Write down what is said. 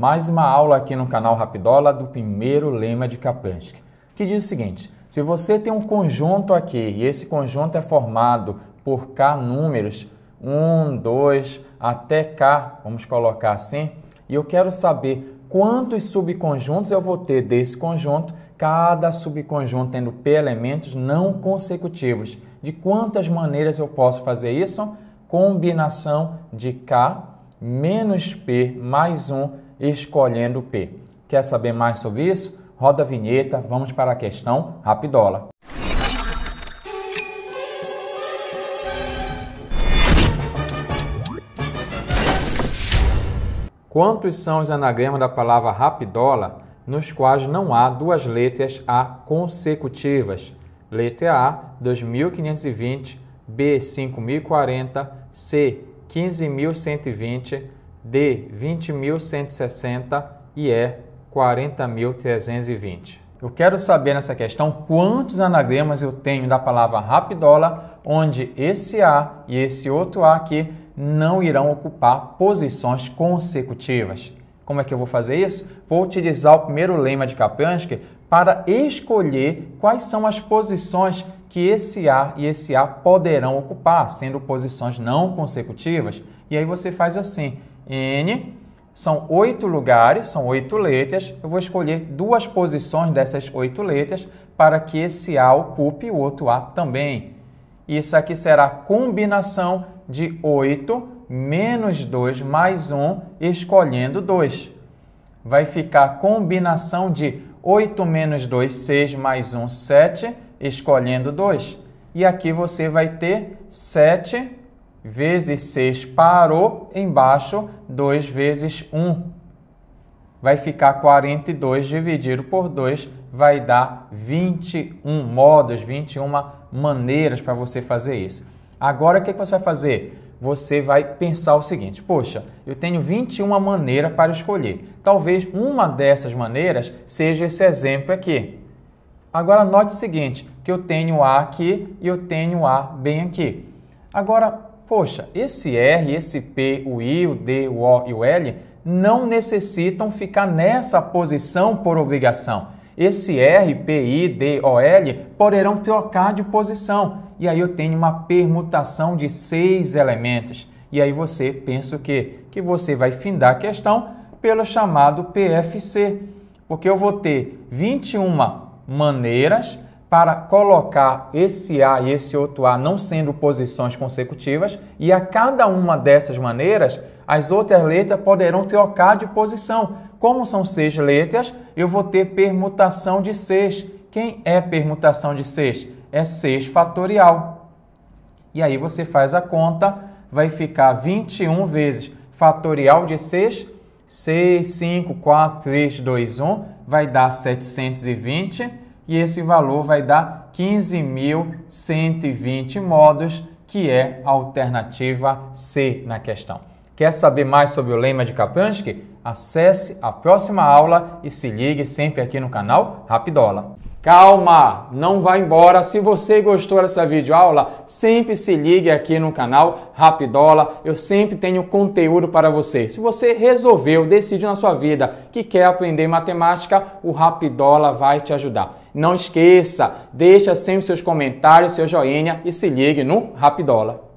mais uma aula aqui no canal Rapidola do primeiro lema de Kaplansky, que diz o seguinte: se você tem um conjunto aqui e esse conjunto é formado por k números, 1, 2 até k, vamos colocar assim, e eu quero saber quantos subconjuntos eu vou ter desse conjunto, cada subconjunto tendo p elementos não consecutivos. De quantas maneiras eu posso fazer isso? Combinação de k menos p mais 1 escolhendo o P. Quer saber mais sobre isso? Roda a vinheta, vamos para a questão rapidola. Quantos são os anagramas da palavra rapidola nos quais não há duas letras A consecutivas? Letra A 2520, B 5040, C 15120, D, 20.160 e E, 40.320. É eu quero saber nessa questão quantos anagramas eu tenho da palavra rapidola, onde esse A e esse outro A aqui não irão ocupar posições consecutivas. Como é que eu vou fazer isso? Vou utilizar o primeiro lema de Kaplansky para escolher quais são as posições que esse A e esse A poderão ocupar, sendo posições não consecutivas. E aí você faz assim: N são oito lugares, são oito letras. Eu vou escolher duas posições dessas oito letras para que esse A ocupe o outro A também. Isso aqui será a combinação de 8 menos 2 mais 1, escolhendo 2. Vai ficar a combinação de 8 menos 2, 6 mais 1, 7, escolhendo 2. E aqui você vai ter 7 vezes 6 parou embaixo, 2 vezes 1. Vai ficar 42 dividido por 2, vai dar 21 modos, 21 maneiras para você fazer isso. Agora o é que, você vai fazer? Você vai pensar o seguinte: poxa, eu tenho 21 maneiras para escolher. Talvez uma dessas maneiras seja esse exemplo aqui. Agora note o seguinte: que eu tenho A aqui e eu tenho A bem aqui. Agora poxa, esse R, esse P, o I, o D, o O e o L não necessitam ficar nessa posição por obrigação. Esse R, P, I, D, O, L poderão trocar de posição. E aí eu tenho uma permutação de seis elementos. E aí você pensa o quê? Que você vai findar a questão pelo chamado PFC, porque eu vou ter 21 maneiras para colocar esse A e esse outro A não sendo posições consecutivas, e a cada uma dessas maneiras, as outras letras poderão trocar de posição. Como são seis letras, eu vou ter permutação de seis. Quem é permutação de seis? É 6 fatorial. E aí você faz a conta, vai ficar 21 vezes fatorial de 6, 6, 5, 4, 3, 2, 1, vai dar 720 e esse valor vai dar 15.120 modos, que é a alternativa C na questão. Quer saber mais sobre o lema de Kaplansky? Acesse a próxima aula e se ligue sempre aqui no canal Rapidola. Calma, não vá embora. Se você gostou dessa videoaula, sempre se ligue aqui no canal Rapidola. Eu sempre tenho conteúdo para você. Se você resolveu, decidiu na sua vida que quer aprender matemática, o Rapidola vai te ajudar. Não esqueça, deixa sempre seus comentários, seu joinha e se ligue no Rapidola.